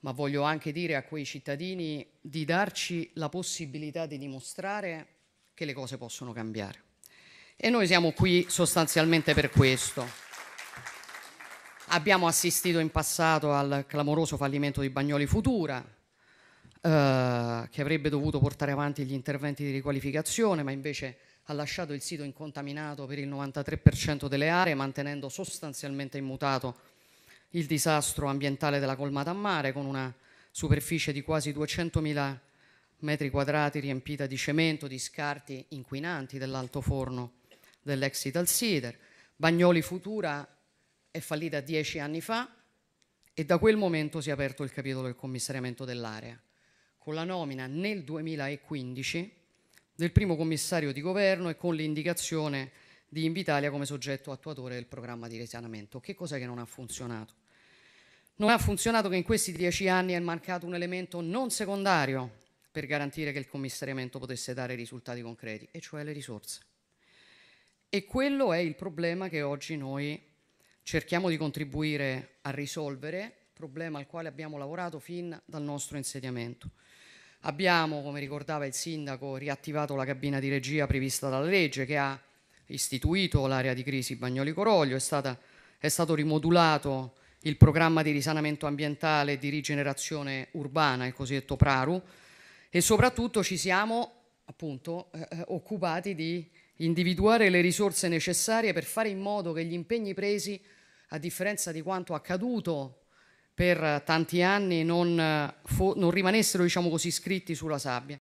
ma voglio anche dire a quei cittadini di darci la possibilità di dimostrare che le cose possono cambiare. E noi siamo qui sostanzialmente per questo. Abbiamo assistito in passato al clamoroso fallimento di Bagnoli Futura, eh, che avrebbe dovuto portare avanti gli interventi di riqualificazione, ma invece ha lasciato il sito incontaminato per il 93% delle aree, mantenendo sostanzialmente immutato il disastro ambientale della colmata a mare con una superficie di quasi 200.000 metri quadrati riempita di cemento, di scarti inquinanti dell'alto forno dell'ex Cider. Bagnoli Futura è fallita dieci anni fa e da quel momento si è aperto il capitolo del commissariamento dell'area, con la nomina nel 2015 del primo commissario di governo e con l'indicazione di di Invitalia come soggetto attuatore del programma di risanamento. Che cos'è che non ha funzionato? Non ha funzionato che in questi dieci anni è mancato un elemento non secondario per garantire che il commissariamento potesse dare risultati concreti, e cioè le risorse. E quello è il problema che oggi noi cerchiamo di contribuire a risolvere, problema al quale abbiamo lavorato fin dal nostro insediamento. Abbiamo, come ricordava il sindaco, riattivato la cabina di regia prevista dalla legge che ha istituito l'area di crisi Bagnoli Coroglio, è, stata, è stato rimodulato il programma di risanamento ambientale e di rigenerazione urbana, il cosiddetto PRARU, e soprattutto ci siamo appunto eh, eh, occupati di individuare le risorse necessarie per fare in modo che gli impegni presi, a differenza di quanto accaduto per tanti anni, non, eh, non rimanessero diciamo così scritti sulla sabbia.